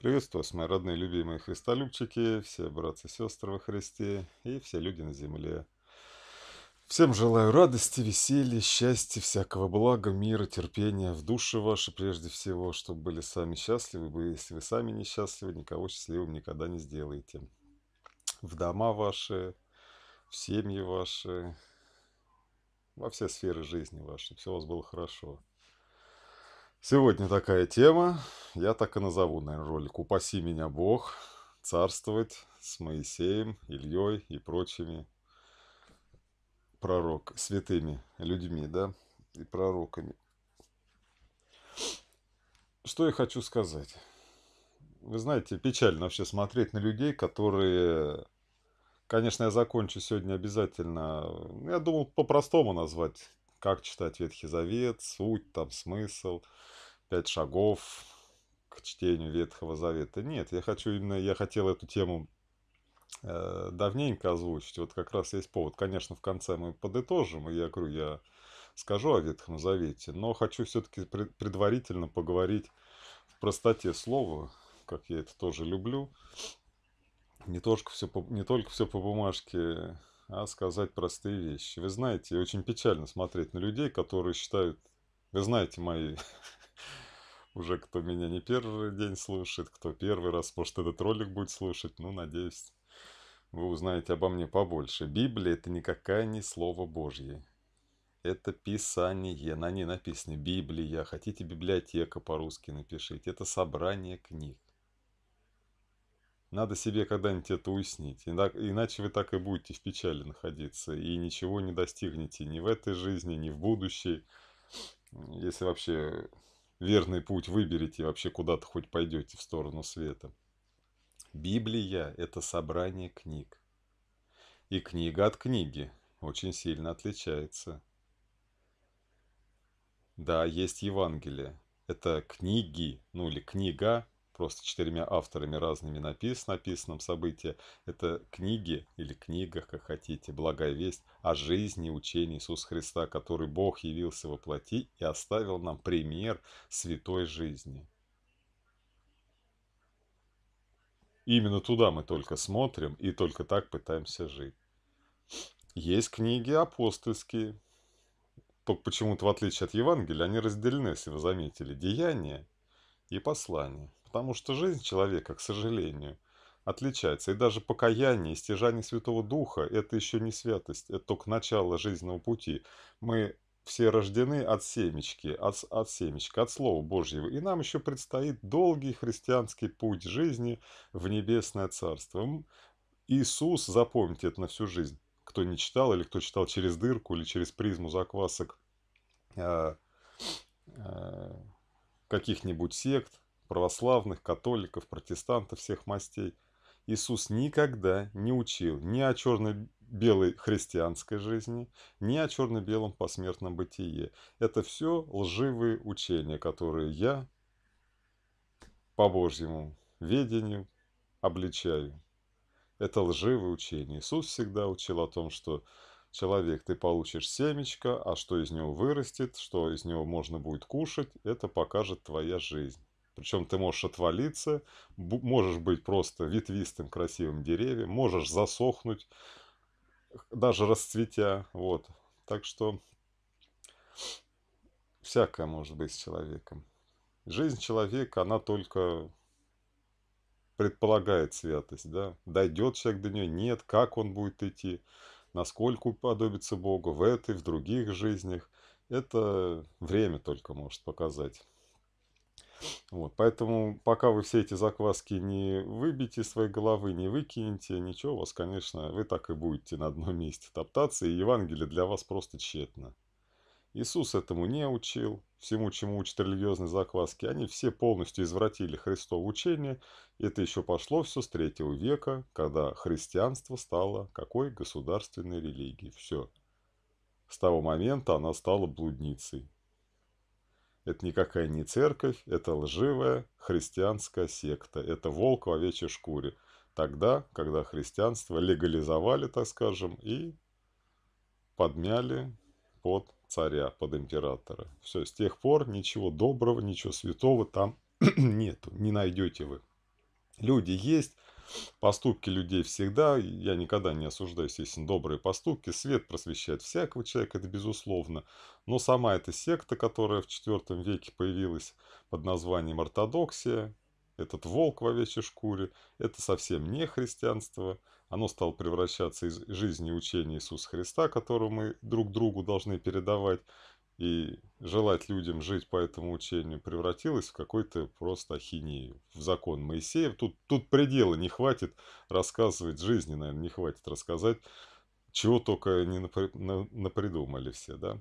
Приветствую вас, мои родные любимые христолюбчики, все братцы и сестры во Христе и все люди на земле. Всем желаю радости, веселья, счастья, всякого блага, мира, терпения в душе ваши, прежде всего, чтобы были сами счастливы, если вы сами несчастливы, никого счастливым никогда не сделаете. В дома ваши, в семьи ваши, во все сферы жизни ваши. все у вас было хорошо. Сегодня такая тема, я так и назову, наверное, ролик «Упаси меня Бог царствовать с Моисеем, Ильей и прочими пророк, святыми людьми, да, и пророками». Что я хочу сказать? Вы знаете, печально вообще смотреть на людей, которые... Конечно, я закончу сегодня обязательно. Я думал по-простому назвать как читать Ветхий Завет, суть, там смысл, пять шагов к чтению Ветхого Завета. Нет, я хочу именно, я хотел эту тему э, давненько озвучить. Вот как раз есть повод. Конечно, в конце мы подытожим, и я говорю, я скажу о Ветхом Завете, но хочу все-таки предварительно поговорить в простоте слова, как я это тоже люблю. Не только все по, не только все по бумажке а сказать простые вещи. Вы знаете, очень печально смотреть на людей, которые считают... Вы знаете мои... Уже кто меня не первый день слушает, кто первый раз, может, этот ролик будет слушать. Ну, надеюсь, вы узнаете обо мне побольше. Библия – это никакая не Слово Божье. Это Писание, на ней написано Библия. Хотите библиотека по-русски напишите. Это собрание книг. Надо себе когда-нибудь это уяснить, иначе вы так и будете в печали находиться и ничего не достигнете ни в этой жизни, ни в будущей, если вообще верный путь выберете вообще куда-то хоть пойдете в сторону света. Библия – это собрание книг. И книга от книги очень сильно отличается. Да, есть Евангелие. Это книги, ну или книга, просто четырьмя авторами разными напис, написанном событии. Это книги или книгах, как хотите, благая весть о жизни и учении Иисуса Христа, который Бог явился воплоти и оставил нам пример святой жизни. Именно туда мы только смотрим и только так пытаемся жить. Есть книги апостольские. Только почему-то, в отличие от Евангелия, они разделены, если вы заметили, деяния и послания. Потому что жизнь человека, к сожалению, отличается. И даже покаяние, стяжание Святого Духа – это еще не святость, это только начало жизненного пути. Мы все рождены от семечки, от, от семечка, от Слова Божьего. И нам еще предстоит долгий христианский путь жизни в небесное царство. Иисус, запомните это на всю жизнь, кто не читал или кто читал через дырку или через призму заквасок э, э, каких-нибудь сект, православных, католиков, протестантов всех мастей. Иисус никогда не учил ни о черно-белой христианской жизни, ни о черно-белом посмертном бытие. Это все лживые учения, которые я по Божьему ведению обличаю. Это лживые учения. Иисус всегда учил о том, что человек, ты получишь семечко, а что из него вырастет, что из него можно будет кушать, это покажет твоя жизнь. Причем ты можешь отвалиться, можешь быть просто ветвистым красивым деревьем, можешь засохнуть, даже расцветя. Вот. Так что всякое может быть с человеком. Жизнь человека, она только предполагает святость, да? Дойдет человек до нее, нет, как он будет идти, насколько уподобится Богу в этой, в других жизнях. Это время только может показать. Вот, поэтому пока вы все эти закваски не выбьете из своей головы, не выкинете, ничего у вас, конечно, вы так и будете на одном месте топтаться, и Евангелие для вас просто тщетно. Иисус этому не учил, всему, чему учат религиозные закваски, они все полностью извратили Христово учение. Это еще пошло все с третьего века, когда христианство стало какой государственной религией. Все. С того момента она стала блудницей. Это никакая не церковь, это лживая христианская секта, это волк в овечьей шкуре. Тогда, когда христианство легализовали, так скажем, и подмяли под царя, под императора. Все, с тех пор ничего доброго, ничего святого там нету, не найдете вы. Люди есть, поступки людей всегда, я никогда не осуждаю, естественно, добрые поступки, свет просвещает всякого человека, это безусловно, но сама эта секта, которая в IV веке появилась под названием ортодоксия, этот волк в овечьей шкуре, это совсем не христианство, оно стало превращаться из жизни и учения Иисуса Христа, которую мы друг другу должны передавать, и желать людям жить по этому учению превратилось в какой-то просто ахинею, в закон Моисеев. Тут, тут предела не хватит рассказывать, жизни, наверное, не хватит рассказать, чего только не напридумали все, да.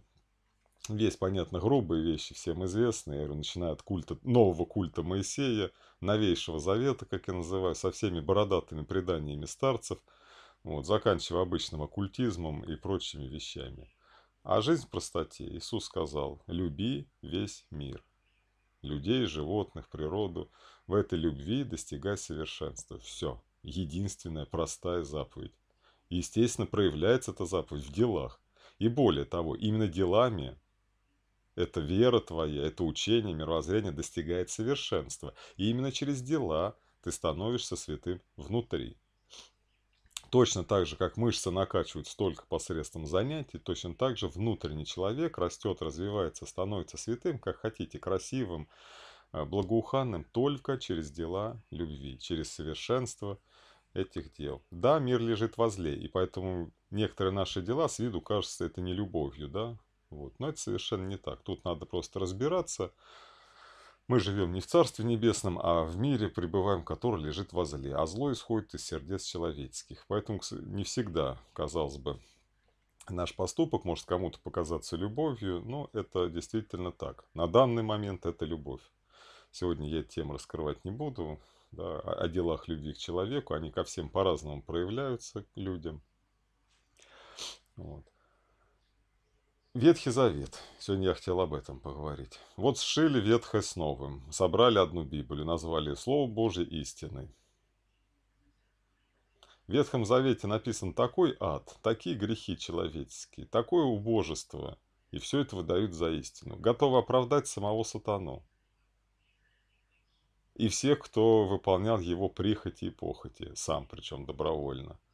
Весь, понятно, грубые вещи всем известные, начиная от культа, нового культа Моисея, новейшего завета, как я называю, со всеми бородатыми преданиями старцев, вот, заканчивая обычным оккультизмом и прочими вещами. А жизнь в простоте. Иисус сказал, люби весь мир. Людей, животных, природу. В этой любви достигай совершенства. Все. Единственная простая заповедь. естественно, проявляется эта заповедь в делах. И более того, именно делами эта вера твоя, это учение, мировоззрение достигает совершенства. И именно через дела ты становишься святым внутри. Точно так же, как мышцы накачиваются только посредством занятий, точно так же внутренний человек растет, развивается, становится святым, как хотите, красивым, э, благоуханным только через дела любви, через совершенство этих дел. Да, мир лежит возле, и поэтому некоторые наши дела с виду кажутся это не любовью, да, вот. но это совершенно не так. Тут надо просто разбираться, мы живем не в Царстве Небесном, а в мире, пребываем в который лежит во зле, а зло исходит из сердец человеческих. Поэтому не всегда, казалось бы, наш поступок может кому-то показаться любовью, но это действительно так. На данный момент это любовь. Сегодня я тему раскрывать не буду, да, о делах любви к человеку, они ко всем по-разному проявляются к людям. Вот. Ветхий Завет. Сегодня я хотел об этом поговорить. Вот сшили Ветхое с Новым, собрали одну Библию, назвали Слово Божье истиной. В Ветхом Завете написан такой ад, такие грехи человеческие, такое убожество, и все это выдают за истину. Готовы оправдать самого сатану и всех, кто выполнял его прихоти и похоти, сам причем добровольно –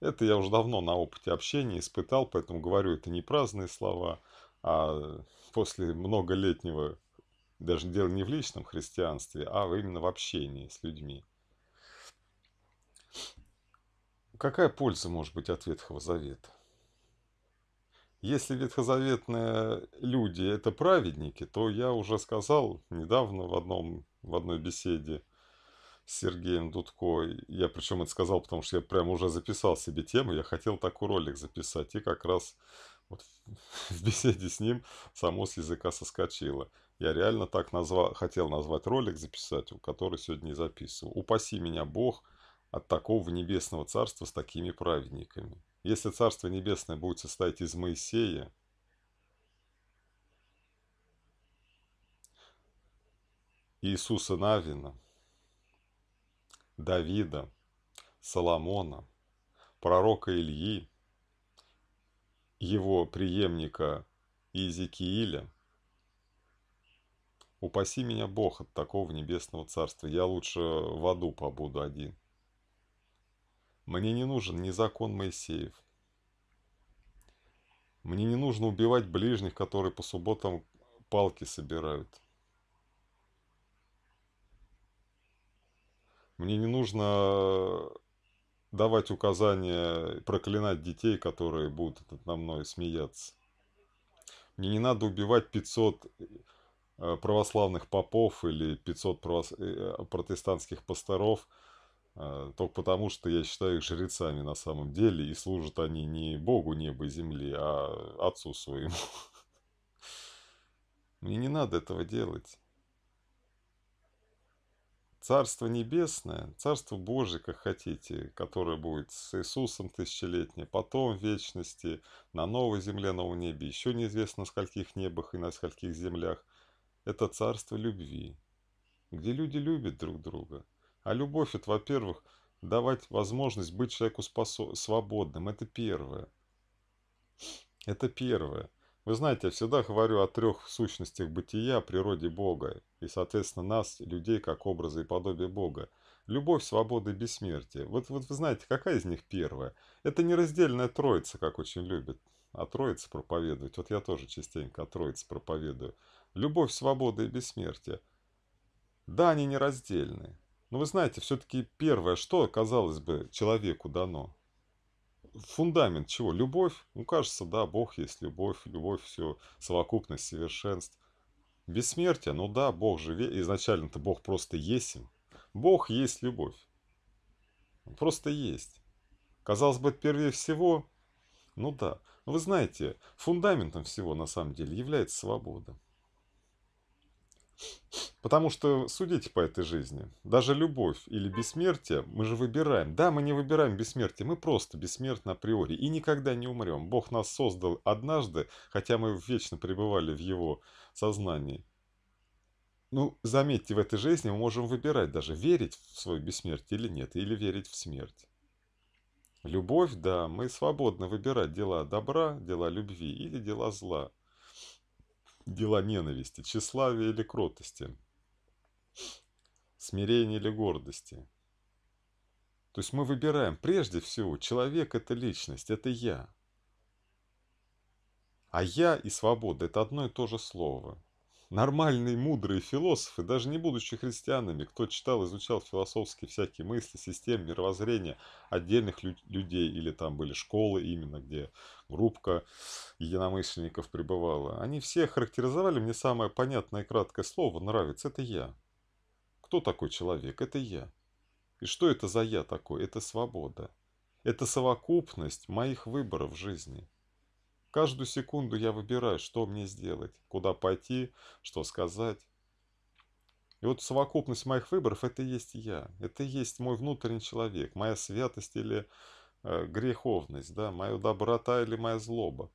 это я уже давно на опыте общения испытал, поэтому говорю, это не праздные слова, а после многолетнего, даже дело не в личном христианстве, а именно в общении с людьми. Какая польза может быть от Ветхого Завета? Если ветхозаветные люди – это праведники, то я уже сказал недавно в, одном, в одной беседе – Сергеем Дудко. Я причем это сказал, потому что я прям уже записал себе тему, я хотел такой ролик записать, и как раз вот в беседе с ним само с языка соскочило. Я реально так назва... хотел назвать ролик записать, который сегодня не записывал. «Упаси меня Бог от такого небесного царства с такими праведниками». Если царство небесное будет состоять из Моисея, Иисуса Навина – Давида, Соломона, пророка Ильи, его преемника Иезекииля. Упаси меня Бог от такого небесного царства, я лучше в аду побуду один. Мне не нужен ни закон Моисеев. Мне не нужно убивать ближних, которые по субботам палки собирают. Мне не нужно давать указания, проклинать детей, которые будут на мной смеяться. Мне не надо убивать 500 э, православных попов или 500 э, э, протестантских пасторов, только потому, что я считаю их жрецами на самом деле, и служат они не Богу неба и земли, а Отцу своему. Мне не надо этого делать. Царство Небесное, Царство Божие, как хотите, которое будет с Иисусом тысячелетнее, потом в вечности, на новой земле, новом небе, еще неизвестно на скольких небах и на скольких землях, это Царство Любви, где люди любят друг друга. А любовь – это, во-первых, давать возможность быть человеку способ... свободным, это первое. Это первое. Вы знаете, я всегда говорю о трех сущностях бытия, природе Бога и, соответственно, нас, людей, как образы и подобие Бога. Любовь, свобода и бессмертие. Вот, вот вы знаете, какая из них первая? Это нераздельная троица, как очень любят о а троице проповедовать. Вот я тоже частенько о троице проповедую. Любовь, свобода и бессмертие. Да, они нераздельны. Но вы знаете, все-таки первое, что, казалось бы, человеку дано – фундамент чего? Любовь. Ну, кажется, да, Бог есть любовь. Любовь все совокупность совершенств. Бессмертие. Ну да, Бог же Изначально-то Бог просто есть. Бог есть любовь. просто есть. Казалось бы, первее всего, ну да. Вы знаете, фундаментом всего на самом деле является свобода. Потому что судите по этой жизни. Даже любовь или бессмертие мы же выбираем. Да, мы не выбираем бессмертие, мы просто бессмертны априори и никогда не умрем. Бог нас создал однажды, хотя мы вечно пребывали в его сознании. Ну, заметьте, в этой жизни мы можем выбирать даже, верить в свое бессмертие или нет, или верить в смерть. Любовь, да, мы свободно выбирать дела добра, дела любви или дела зла дела ненависти, тщеславия или кротости, смирения или гордости. То есть мы выбираем, прежде всего, человек – это личность, это я. А я и свобода – это одно и то же слово нормальные, мудрые философы, даже не будучи христианами, кто читал, изучал философские всякие мысли, системы мировоззрения отдельных лю людей, или там были школы именно, где группка единомышленников пребывала, они все характеризовали мне самое понятное и краткое слово «нравится» — это я. Кто такой человек? Это я. И что это за я такой? Это свобода. Это совокупность моих выборов в жизни. Каждую секунду я выбираю, что мне сделать, куда пойти, что сказать. И вот совокупность моих выборов – это и есть я, это и есть мой внутренний человек, моя святость или э, греховность, да, моя доброта или моя злоба.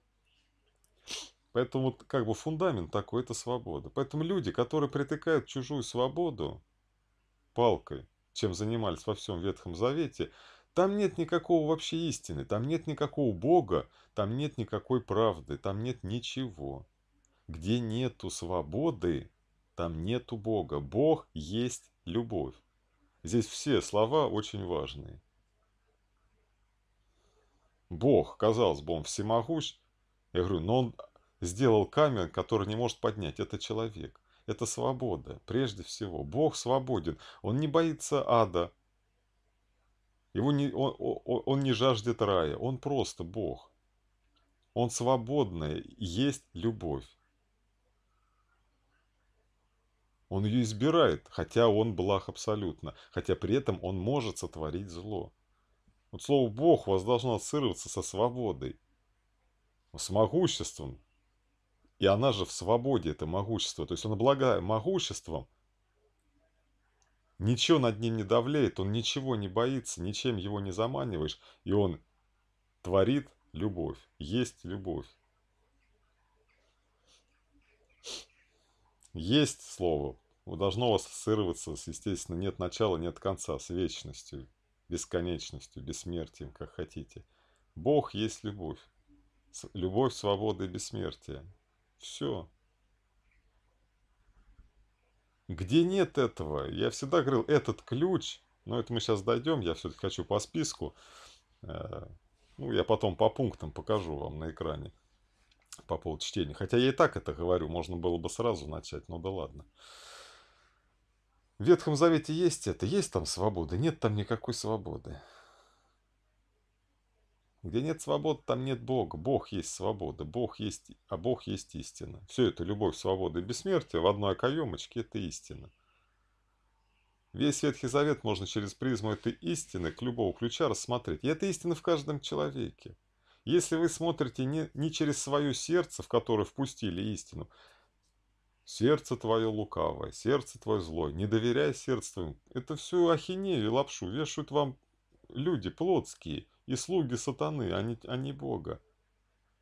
Поэтому как бы фундамент такой – это свобода. Поэтому люди, которые притыкают чужую свободу палкой, чем занимались во всем Ветхом Завете – там нет никакого вообще истины, там нет никакого Бога, там нет никакой правды, там нет ничего. Где нету свободы, там нету Бога. Бог есть любовь. Здесь все слова очень важные. Бог, казалось бы, он всемогущ. Я говорю, но он сделал камень, который не может поднять. Это человек. Это свобода, прежде всего. Бог свободен. Он не боится ада, его не, он, он, он не жаждет рая, он просто Бог. Он свободный, есть любовь. Он ее избирает, хотя он благ абсолютно, хотя при этом он может сотворить зло. Вот слово «Бог» у вас должно ассоциироваться со свободой, с могуществом. И она же в свободе, это могущество. То есть она благая могуществом, Ничего над ним не давляет, он ничего не боится, ничем его не заманиваешь, и он творит любовь, есть любовь. Есть слово, должно ассоциироваться, с, естественно, нет начала, нет конца, с вечностью, бесконечностью, бессмертием, как хотите. Бог есть любовь. Любовь, свобода и бессмертие. Все. Где нет этого? Я всегда говорил, этот ключ, но это мы сейчас дойдем, я все-таки хочу по списку. Э, ну, я потом по пунктам покажу вам на экране по поводу чтения. Хотя я и так это говорю, можно было бы сразу начать, но да ладно. В Ветхом Завете есть это, есть там свобода, нет там никакой свободы. Где нет свободы, там нет Бога. Бог есть свобода, Бог есть, а Бог есть истина. Все это любовь, свобода и бессмертие в одной окоемочке – это истина. Весь Ветхий Завет можно через призму этой истины к любого ключа рассмотреть. И это истина в каждом человеке. Если вы смотрите не, не через свое сердце, в которое впустили истину, сердце твое лукавое, сердце твое злое, не доверяя сердцу, это всю ахинею и лапшу вешают вам люди плотские – и слуги сатаны, а не, а не Бога.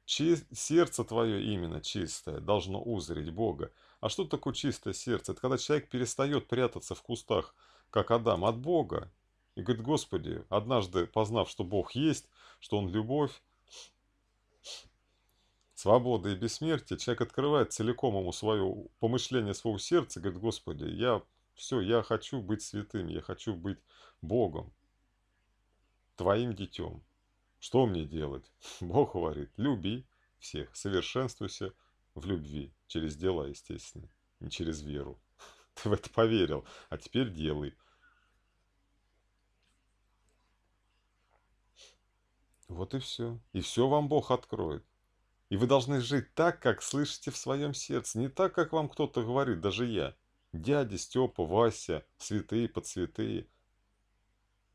Чи... Сердце твое именно чистое должно узреть Бога. А что такое чистое сердце? Это когда человек перестает прятаться в кустах, как Адам, от Бога. И говорит, Господи, однажды познав, что Бог есть, что Он любовь, свобода и бессмертие, человек открывает целиком ему свое помышление своего сердца, говорит, Господи, я все, я хочу быть святым, я хочу быть Богом твоим детем. Что мне делать? Бог говорит, люби всех, совершенствуйся в любви, через дела, естественно, не через веру. Ты в это поверил, а теперь делай. Вот и все. И все вам Бог откроет. И вы должны жить так, как слышите в своем сердце, не так, как вам кто-то говорит, даже я. Дядя, Степа, Вася, святые, подсвятые –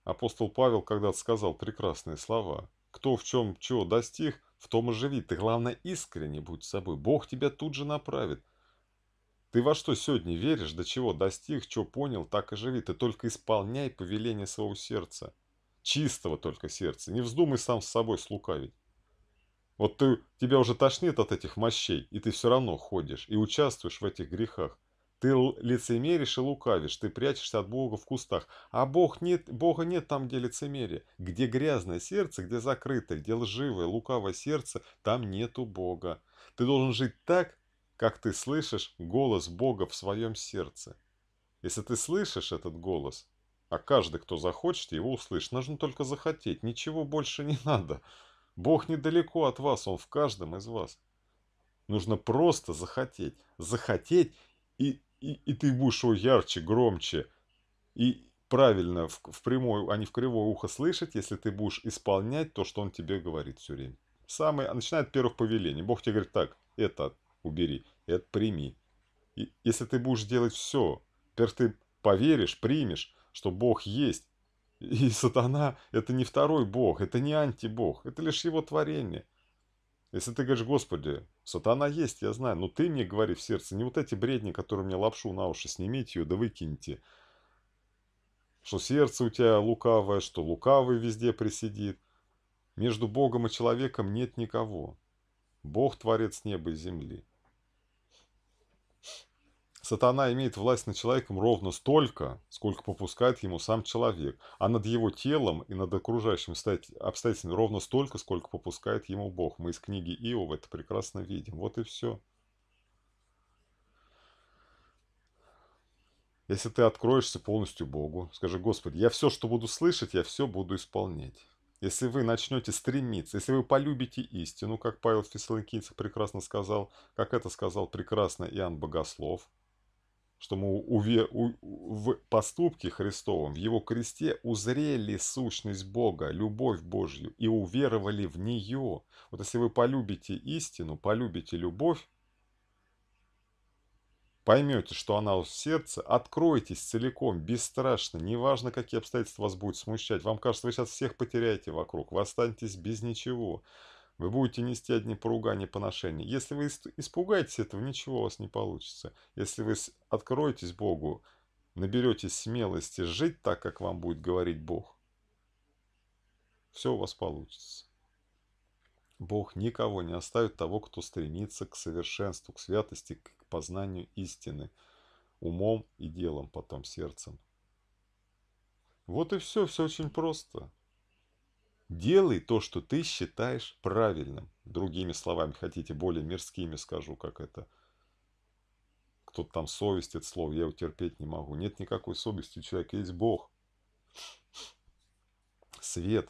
Апостол Павел когда-то сказал прекрасные слова. «Кто в чем чего достиг, в том и живи. Ты, главное, искренне будь собой. Бог тебя тут же направит. Ты во что сегодня веришь, до чего достиг, что понял, так и живи. Ты только исполняй повеление своего сердца. Чистого только сердца. Не вздумай сам с собой слукавить. Вот ты, тебя уже тошнит от этих мощей, и ты все равно ходишь и участвуешь в этих грехах. Ты лицемеришь и лукавишь, ты прячешься от Бога в кустах. А Бог нет, Бога нет там, где лицемерие. Где грязное сердце, где закрытое, где лживое, лукавое сердце, там нету Бога. Ты должен жить так, как ты слышишь голос Бога в своем сердце. Если ты слышишь этот голос, а каждый, кто захочет, его услышит, нужно только захотеть, ничего больше не надо. Бог недалеко от вас, Он в каждом из вас. Нужно просто захотеть. Захотеть и и, и ты будешь его ярче, громче и правильно в, в прямое, а не в кривое ухо слышать, если ты будешь исполнять то, что он тебе говорит все время. Самый, а начинает первых повелений. Бог тебе говорит так, это убери, это прими. И если ты будешь делать все, теперь ты поверишь, примешь, что Бог есть, и сатана – это не второй Бог, это не антибог, это лишь его творение – если ты говоришь, Господи, сатана есть, я знаю, но ты мне говори в сердце, не вот эти бредни, которые мне лапшу на уши, снимите ее, да выкиньте. Что сердце у тебя лукавое, что лукавый везде присидит. Между Богом и человеком нет никого. Бог творец неба и земли. Сатана имеет власть над человеком ровно столько, сколько попускает ему сам человек, а над его телом и над окружающими обстоятельствами ровно столько, сколько попускает ему Бог. Мы из книги Иова это прекрасно видим. Вот и все. Если ты откроешься полностью Богу, скажи, Господи, я все, что буду слышать, я все буду исполнять. Если вы начнете стремиться, если вы полюбите истину, как Павел Фессалоникийцев прекрасно сказал, как это сказал прекрасно Иоанн Богослов – что мы уве, у, в поступке Христовом, в Его кресте узрели сущность Бога, любовь Божью и уверовали в нее. Вот если вы полюбите истину, полюбите любовь, поймете, что она в сердце, откройтесь целиком, бесстрашно, неважно, какие обстоятельства вас будут смущать. Вам кажется, вы сейчас всех потеряете вокруг, вы останетесь без ничего. Вы будете нести одни поругания и поношения. Если вы испугаетесь этого, ничего у вас не получится. Если вы откроетесь Богу, наберетесь смелости жить так, как вам будет говорить Бог, все у вас получится. Бог никого не оставит того, кто стремится к совершенству, к святости, к познанию истины, умом и делом, потом сердцем. Вот и все, все очень просто. Делай то, что ты считаешь правильным. Другими словами, хотите более мирскими, скажу, как это. Кто-то там совесть, это слово, я его терпеть не могу. Нет никакой совести у человека, есть Бог. Свет,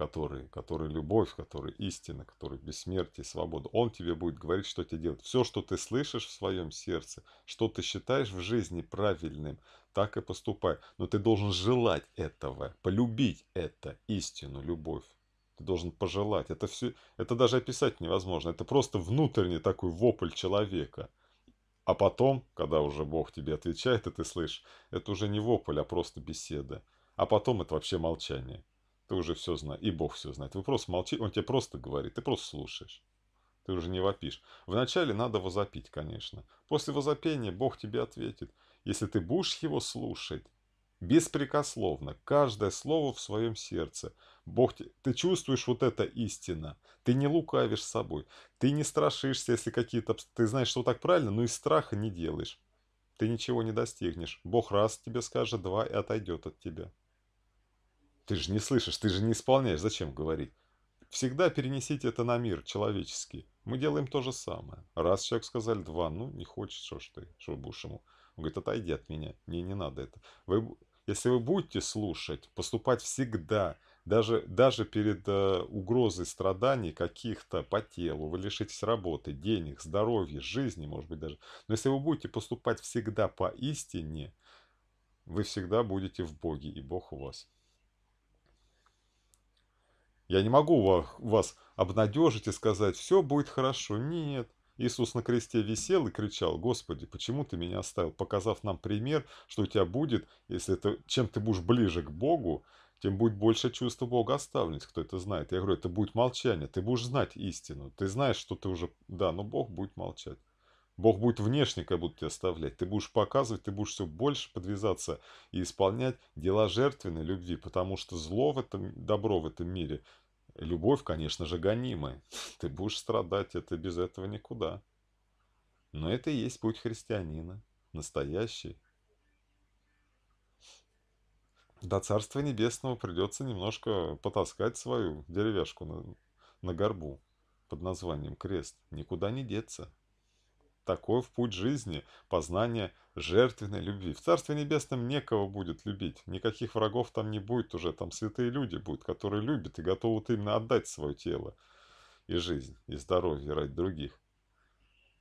который, который любовь, который истина, который бессмертие, свобода. Он тебе будет говорить, что тебе делать. Все, что ты слышишь в своем сердце, что ты считаешь в жизни правильным, так и поступай. Но ты должен желать этого, полюбить это, истину, любовь. Ты должен пожелать. Это все, это даже описать невозможно. Это просто внутренний такой вопль человека. А потом, когда уже Бог тебе отвечает, и ты слышишь, это уже не вопль, а просто беседа. А потом это вообще молчание. Ты уже все знаешь, и Бог все знает. Вы просто молчи, он тебе просто говорит, ты просто слушаешь. Ты уже не вопишь. Вначале надо возопить, конечно. После возопения Бог тебе ответит. Если ты будешь его слушать, беспрекословно, каждое слово в своем сердце. Бог, ты чувствуешь вот это истина, ты не лукавишь собой, ты не страшишься, если какие-то... Ты знаешь, что так правильно, но и страха не делаешь. Ты ничего не достигнешь. Бог раз тебе скажет, два и отойдет от тебя. Ты же не слышишь, ты же не исполняешь, зачем говорить? Всегда перенесите это на мир человеческий. Мы делаем то же самое. Раз человек сказали, два, ну не хочешь, что ж ты, что будешь ему. Он говорит, отойди от меня, мне не надо это. Вы, если вы будете слушать, поступать всегда, даже, даже перед э, угрозой страданий каких-то по телу, вы лишитесь работы, денег, здоровья, жизни, может быть, даже. Но если вы будете поступать всегда по истине, вы всегда будете в Боге, и Бог у вас. Я не могу вас обнадежить и сказать, все будет хорошо. Нет. Иисус на кресте висел и кричал, «Господи, почему ты меня оставил?» Показав нам пример, что у тебя будет, если это чем ты будешь ближе к Богу, тем будет больше чувство Бога оставленности, кто это знает. Я говорю, это будет молчание, ты будешь знать истину, ты знаешь, что ты уже... Да, но Бог будет молчать. Бог будет внешне как будто тебя оставлять. Ты будешь показывать, ты будешь все больше подвязаться и исполнять дела жертвенной любви, потому что зло в этом, добро в этом мире, любовь, конечно же, гонимая. Ты будешь страдать, это без этого никуда. Но это и есть путь христианина, настоящий. До Царства Небесного придется немножко потаскать свою деревяшку на, на горбу под названием крест. Никуда не деться такой в путь жизни, познание жертвенной любви. В Царстве Небесном некого будет любить, никаких врагов там не будет уже, там святые люди будут, которые любят и готовы именно отдать свое тело и жизнь, и здоровье ради других.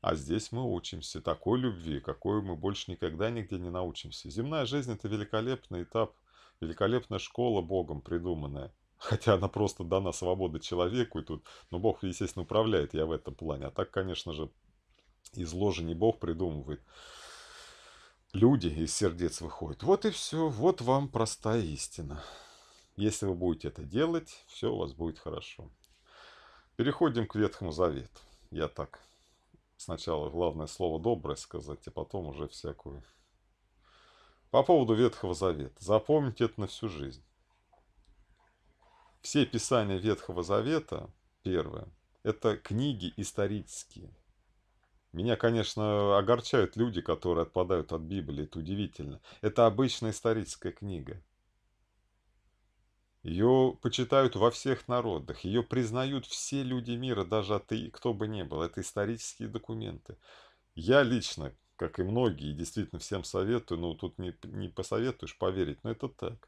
А здесь мы учимся такой любви, какой мы больше никогда нигде не научимся. Земная жизнь – это великолепный этап, великолепная школа Богом придуманная. Хотя она просто дана свобода человеку, и тут, но ну, Бог, естественно, управляет я в этом плане. А так, конечно же, из ложи не Бог придумывает. Люди из сердец выходят. Вот и все, вот вам простая истина. Если вы будете это делать, все у вас будет хорошо. Переходим к Ветхому Завету. Я так сначала главное слово доброе сказать, а потом уже всякую. По поводу Ветхого Завета. Запомните это на всю жизнь. Все писания Ветхого Завета, первое, это книги исторические. Меня, конечно, огорчают люди, которые отпадают от Библии. Это удивительно. Это обычная историческая книга. Ее почитают во всех народах, ее признают все люди мира, даже ты, кто бы ни был. Это исторические документы. Я лично, как и многие, действительно всем советую, Ну, тут не, не посоветуешь поверить, но это так.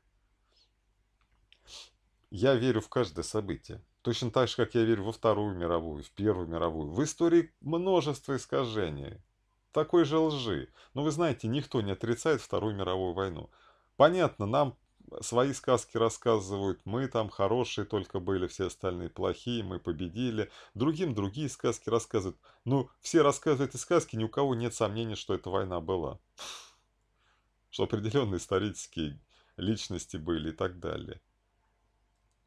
Я верю в каждое событие. Точно так же, как я верю во Вторую мировую, в Первую мировую. В истории множество искажений. Такой же лжи. Но вы знаете, никто не отрицает Вторую мировую войну. Понятно, нам свои сказки рассказывают, мы там хорошие только были, все остальные плохие, мы победили. Другим другие сказки рассказывают. Ну, все рассказывают эти сказки, ни у кого нет сомнений, что эта война была. Что определенные исторические личности были и так далее.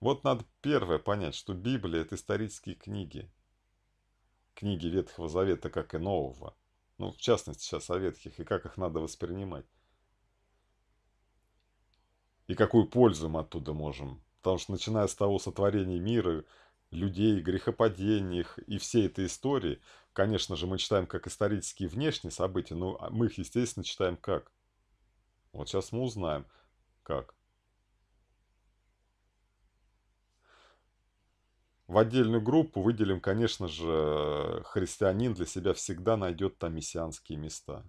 Вот надо первое понять, что Библия – это исторические книги. Книги Ветхого Завета, как и Нового. Ну, в частности, сейчас о Ветхих, и как их надо воспринимать. И какую пользу мы оттуда можем. Потому что начиная с того сотворения мира, людей, грехопадений и всей этой истории, конечно же, мы читаем как исторические внешние события, но мы их, естественно, читаем как? Вот сейчас мы узнаем, как. В отдельную группу выделим, конечно же, христианин для себя всегда найдет там мессианские места,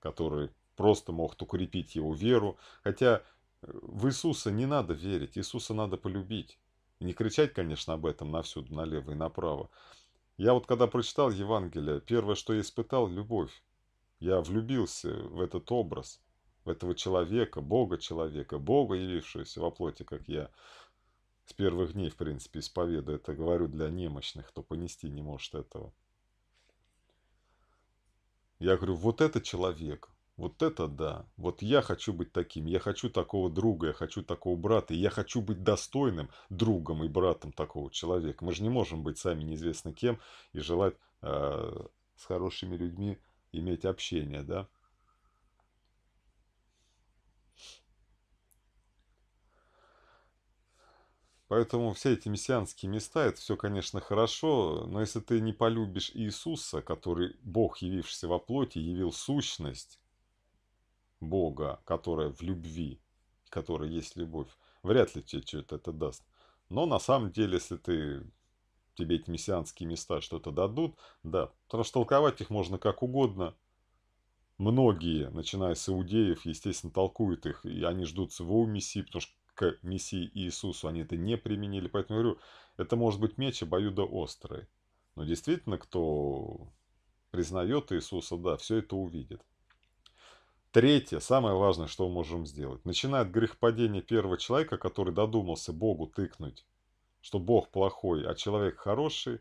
которые просто могут укрепить его веру. Хотя э, в Иисуса не надо верить, Иисуса надо полюбить. И не кричать, конечно, об этом навсюду, налево и направо. Я вот когда прочитал Евангелие, первое, что я испытал – любовь. Я влюбился в этот образ, в этого человека, Бога человека, Бога, явившегося во плоти, как я. С первых дней, в принципе, исповедую это, а говорю для немощных, кто понести не может этого. Я говорю, вот это человек, вот это да, вот я хочу быть таким, я хочу такого друга, я хочу такого брата, и я хочу быть достойным другом и братом такого человека. Мы же не можем быть сами неизвестно кем и желать э, с хорошими людьми иметь общение, да. Поэтому все эти мессианские места, это все, конечно, хорошо, но если ты не полюбишь Иисуса, который Бог, явившийся во плоти, явил сущность Бога, которая в любви, которая есть любовь, вряд ли тебе что-то это даст. Но на самом деле, если ты тебе эти мессианские места что-то дадут, да, растолковать их можно как угодно. Многие, начиная с иудеев, естественно, толкуют их, и они ждут своего мессии, потому что к Мессии Иисусу они это не применили. Поэтому говорю, это может быть меч обоюдо острый. Но действительно, кто признает Иисуса, да, все это увидит. Третье, самое важное, что мы можем сделать. Начинает грехопадение первого человека, который додумался Богу тыкнуть, что Бог плохой, а человек хороший.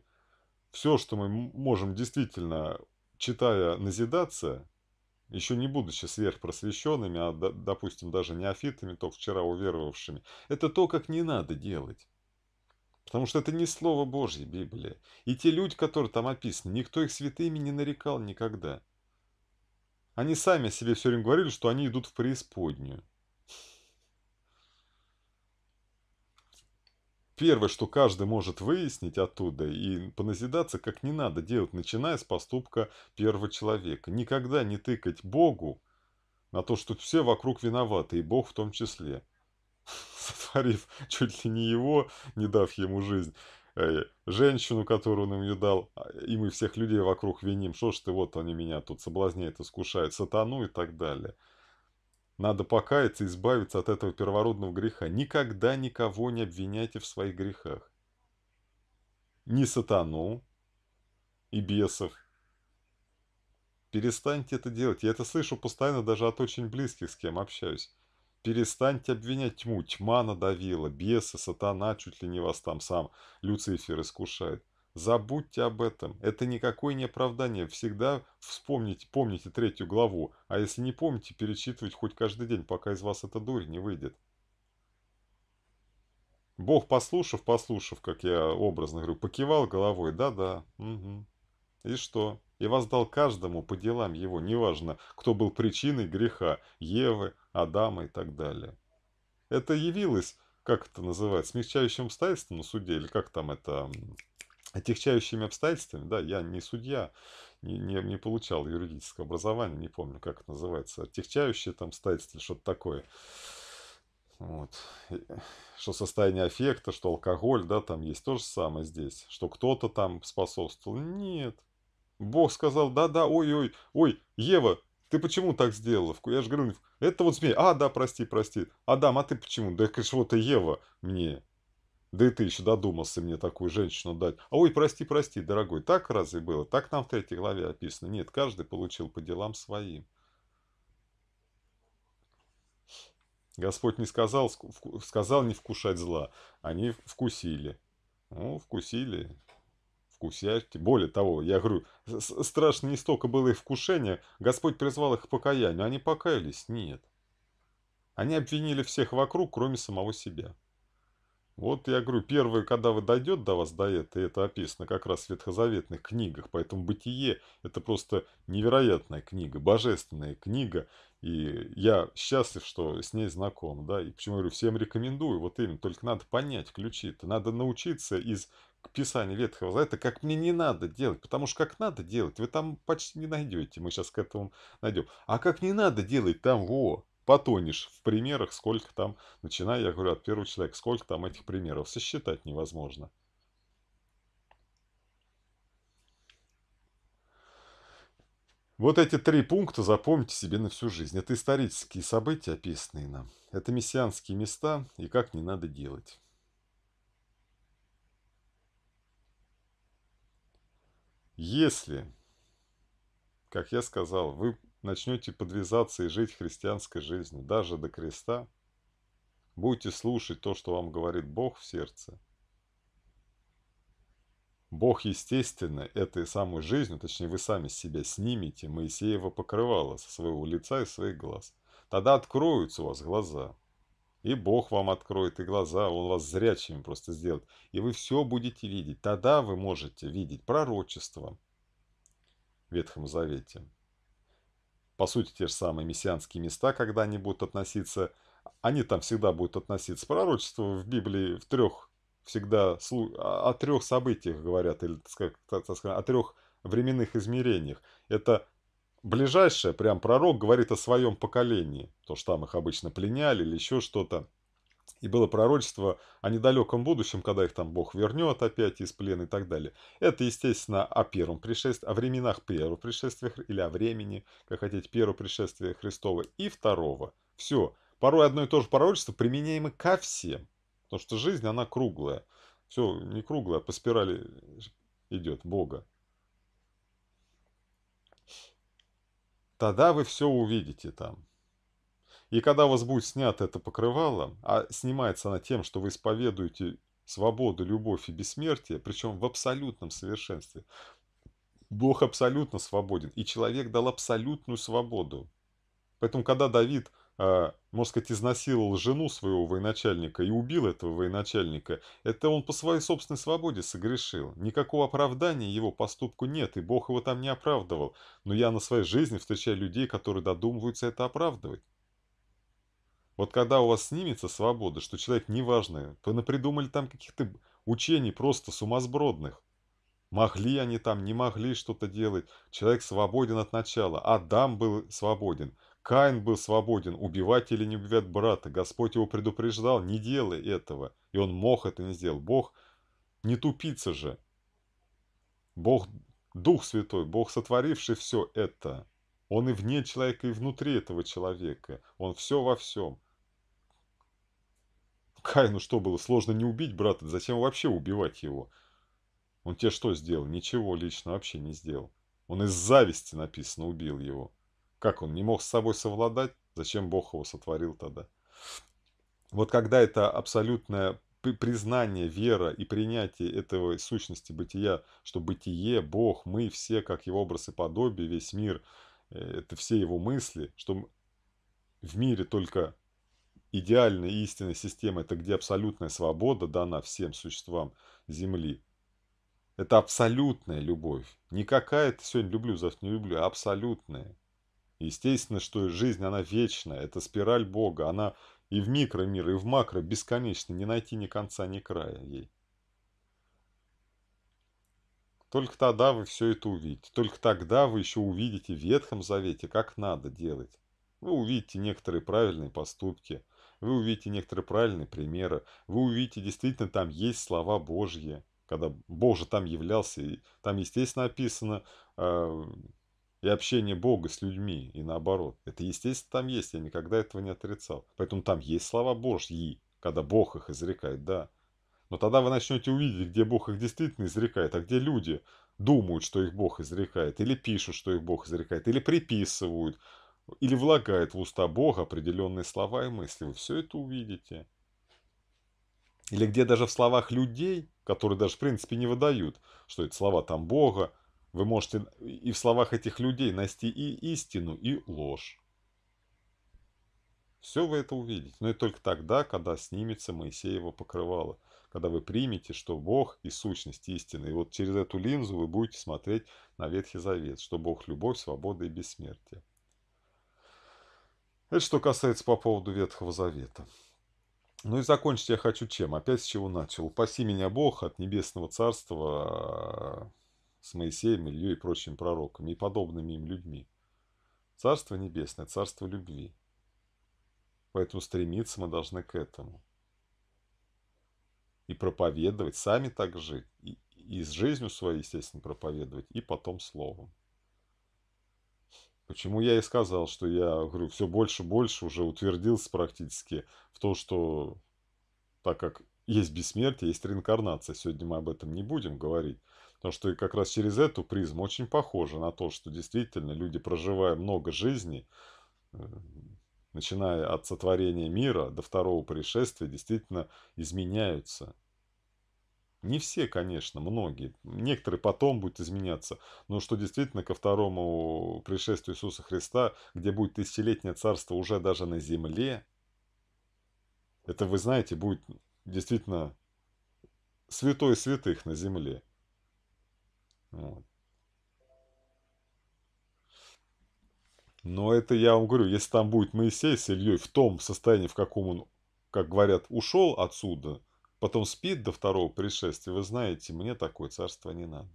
Все, что мы можем действительно, читая назидаться, еще не будучи сверхпросвещенными, а, допустим, даже неофитами, только вчера уверовавшими. Это то, как не надо делать. Потому что это не Слово Божье, Библия. И те люди, которые там описаны, никто их святыми не нарекал никогда. Они сами о себе все время говорили, что они идут в преисподнюю. первое, что каждый может выяснить оттуда и поназидаться, как не надо делать, начиная с поступка первого человека. Никогда не тыкать Богу на то, что все вокруг виноваты, и Бог в том числе. Сотворив чуть ли не его, не дав ему жизнь, э, женщину, которую он ему дал, а, и мы всех людей вокруг виним, что ж ты, вот они меня тут соблазняют, искушают, сатану и так далее. Надо покаяться и избавиться от этого первородного греха. Никогда никого не обвиняйте в своих грехах. Ни сатану и бесов. Перестаньте это делать. Я это слышу постоянно даже от очень близких, с кем общаюсь. Перестаньте обвинять тьму. Тьма надавила, бесы, сатана, чуть ли не вас там сам Люцифер искушает. Забудьте об этом. Это никакое не оправдание. Всегда вспомните, помните третью главу. А если не помните, перечитывать хоть каждый день, пока из вас эта дурь не выйдет. Бог, послушав, послушав, как я образно говорю, покивал головой. Да-да, угу. И что? И воздал каждому по делам его, неважно, кто был причиной греха, Евы, Адама и так далее. Это явилось, как это называется, смягчающим обстоятельством на суде, или как там это отягчающими обстоятельствами, да, я не судья, не, не, не получал юридического образования, не помню, как это называется, отягчающие там обстоятельства, что-то такое. Вот. Что состояние аффекта, что алкоголь, да, там есть то же самое здесь, что кто-то там способствовал. Нет. Бог сказал, да-да, ой-ой, ой, Ева, ты почему так сделала? Я же говорю, это вот змея. А, да, прости, прости. Адам, а ты почему? Да, конечно, вот и Ева мне да и ты еще додумался мне такую женщину дать. А ой, прости, прости, дорогой, так разве было? Так нам в третьей главе описано. Нет, каждый получил по делам своим. Господь не сказал, сказал не вкушать зла. Они вкусили. Ну, вкусили. Вкусяйте. Более того, я говорю, страшно не столько было их вкушение. Господь призвал их к покаянию. Они покаялись? Нет. Они обвинили всех вокруг, кроме самого себя. Вот я говорю, первое, когда вы дойдет до вас до этого, это описано как раз в ветхозаветных книгах, поэтому «Бытие» – это просто невероятная книга, божественная книга, и я счастлив, что с ней знаком, да, и почему я говорю, всем рекомендую, вот именно, только надо понять ключи-то, надо научиться из Писания Ветхого Завета, как мне не надо делать, потому что как надо делать, вы там почти не найдете, мы сейчас к этому найдем, а как не надо делать, там, во, потонешь в примерах, сколько там, начиная, я говорю, от первого человека, сколько там этих примеров, сосчитать невозможно. Вот эти три пункта запомните себе на всю жизнь. Это исторические события, описанные нам. Это мессианские места и как не надо делать. Если, как я сказал, вы начнете подвязаться и жить христианской жизнью, даже до креста, будете слушать то, что вам говорит Бог в сердце, Бог, естественно, этой самой жизнью, точнее, вы сами себя снимете Моисеева покрывало со своего лица и своих глаз. Тогда откроются у вас глаза. И Бог вам откроет и глаза, Он вас зрячими просто сделает. И вы все будете видеть. Тогда вы можете видеть пророчество в Ветхом Завете по сути, те же самые мессианские места, когда они будут относиться, они там всегда будут относиться. Пророчество в Библии в трех всегда а, о трех событиях говорят, или, так сказать, о трех временных измерениях. Это ближайшее, прям пророк говорит о своем поколении, то, что там их обычно пленяли или еще что-то и было пророчество о недалеком будущем, когда их там Бог вернет опять из плена и так далее. Это, естественно, о первом пришествии, о временах первого пришествия или о времени, как хотите, первого пришествия Христова и второго. Все. Порой одно и то же пророчество применяемо ко всем. Потому что жизнь, она круглая. Все не круглая, а по спирали идет Бога. Тогда вы все увидите там. И когда у вас будет снято это покрывало, а снимается она тем, что вы исповедуете свободу, любовь и бессмертие, причем в абсолютном совершенстве. Бог абсолютно свободен, и человек дал абсолютную свободу. Поэтому, когда Давид, э, можно сказать, изнасиловал жену своего военачальника и убил этого военачальника, это он по своей собственной свободе согрешил. Никакого оправдания его поступку нет, и Бог его там не оправдывал. Но я на своей жизни встречаю людей, которые додумываются это оправдывать. Вот когда у вас снимется свобода, что человек неважный, напридумали там каких-то учений просто сумасбродных. Могли они там, не могли что-то делать. Человек свободен от начала. Адам был свободен. Каин был свободен, убивать или не убивать брата. Господь его предупреждал, не делай этого. И он мог это не сделал. Бог не тупица же. Бог, Дух Святой, Бог, сотворивший все это, Он и вне человека, и внутри этого человека. Он все во всем. Каину что было, сложно не убить брата? Зачем вообще убивать его? Он тебе что сделал? Ничего лично вообще не сделал. Он из зависти, написано, убил его. Как он не мог с собой совладать? Зачем Бог его сотворил тогда? Вот когда это абсолютное признание, вера и принятие этого сущности бытия, что бытие, Бог, мы все, как его образ и подобие, весь мир, э, это все его мысли, что в мире только идеальная истинная система это где абсолютная свобода дана всем существам Земли. Это абсолютная любовь. Не какая-то сегодня люблю, завтра не люблю, а абсолютная. Естественно, что жизнь, она вечная, это спираль Бога, она и в микромир, и в макро бесконечна не найти ни конца, ни края ей. Только тогда вы все это увидите. Только тогда вы еще увидите в Ветхом Завете, как надо делать. Вы увидите некоторые правильные поступки, вы увидите некоторые правильные примеры, вы увидите, действительно, там есть слова Божьи, когда Бог же там являлся, и там, естественно, описано э, и общение Бога с людьми, и наоборот. Это, естественно, там есть, я никогда этого не отрицал. Поэтому там есть слова Божьи, когда Бог их изрекает, да. Но тогда вы начнете увидеть, где Бог их действительно изрекает, а где люди думают, что их Бог изрекает, или пишут, что их Бог изрекает, или приписывают, или влагает в уста Бога определенные слова и мысли. Вы все это увидите. Или где даже в словах людей, которые даже в принципе не выдают, что это слова там Бога, вы можете и в словах этих людей найти и истину, и ложь. Все вы это увидите, но и только тогда, когда снимется Моисеево покрывало, когда вы примете, что Бог и сущность истины. И вот через эту линзу вы будете смотреть на Ветхий Завет, что Бог – любовь, свобода и бессмертие. Это что касается по поводу Ветхого Завета. Ну и закончить я хочу чем? Опять с чего начал? Упаси меня Бог от небесного царства а, с Моисеем, Ильей и прочими пророками и подобными им людьми. Царство небесное, царство любви. Поэтому стремиться мы должны к этому. И проповедовать, сами так жить. И, и с жизнью своей, естественно, проповедовать, и потом словом. Почему я и сказал, что я, говорю, все больше и больше уже утвердился практически в том, что так как есть бессмертие, есть реинкарнация. Сегодня мы об этом не будем говорить. Потому что и как раз через эту призму очень похоже на то, что действительно люди, проживая много жизней, э, начиная от сотворения мира до второго пришествия, действительно изменяются. Не все, конечно, многие. Некоторые потом будут изменяться. Но что действительно ко второму пришествию Иисуса Христа, где будет тысячелетнее царство уже даже на земле, это, вы знаете, будет действительно святой святых на земле. Вот. Но это я вам говорю, если там будет Моисей с Ильей в том состоянии, в каком он, как говорят, ушел отсюда – потом спит до второго пришествия, вы знаете, мне такое царство не надо.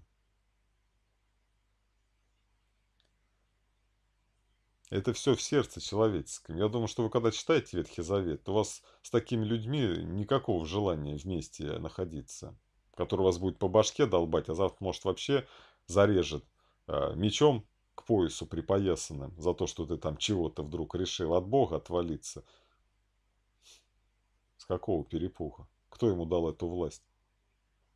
Это все в сердце человеческом. Я думаю, что вы когда читаете Ветхий Завет, у вас с такими людьми никакого желания вместе находиться, который вас будет по башке долбать, а завтра, может, вообще зарежет э, мечом к поясу припоясанным за то, что ты там чего-то вдруг решил от Бога отвалиться. С какого перепуха? Кто ему дал эту власть?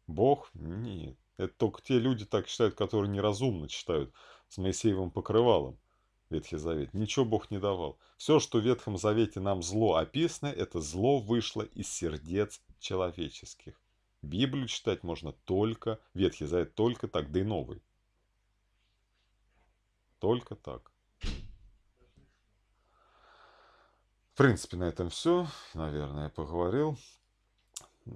Бог? Нет. Это только те люди так считают, которые неразумно читают с Моисеевым покрывалом Ветхий Завет. Ничего Бог не давал. Все, что в Ветхом Завете нам зло описано, это зло вышло из сердец человеческих. Библию читать можно только, Ветхий Завет только так, да и новый. Только так. В принципе, на этом все. Наверное, я поговорил. Э,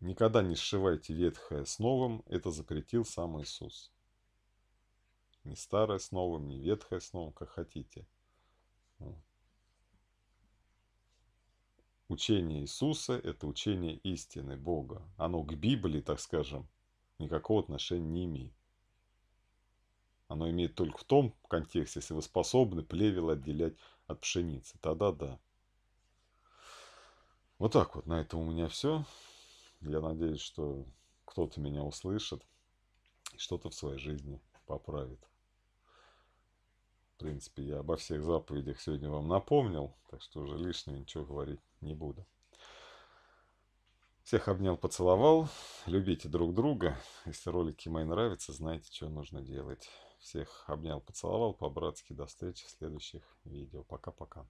никогда не сшивайте ветхое с новым, это запретил сам Иисус. Не старое с новым, не ветхое с новым, как хотите. Учение Иисуса – это учение истины Бога. Оно к Библии, так скажем, никакого отношения не имеет. Оно имеет только в том контексте, если вы способны плевел отделять от пшеницы. Тогда да. Вот так вот. На этом у меня все. Я надеюсь, что кто-то меня услышит и что-то в своей жизни поправит. В принципе, я обо всех заповедях сегодня вам напомнил, так что уже лишнего ничего говорить не буду. Всех обнял, поцеловал. Любите друг друга. Если ролики мои нравятся, знаете, что нужно делать. Всех обнял, поцеловал по-братски. До встречи в следующих видео. Пока-пока.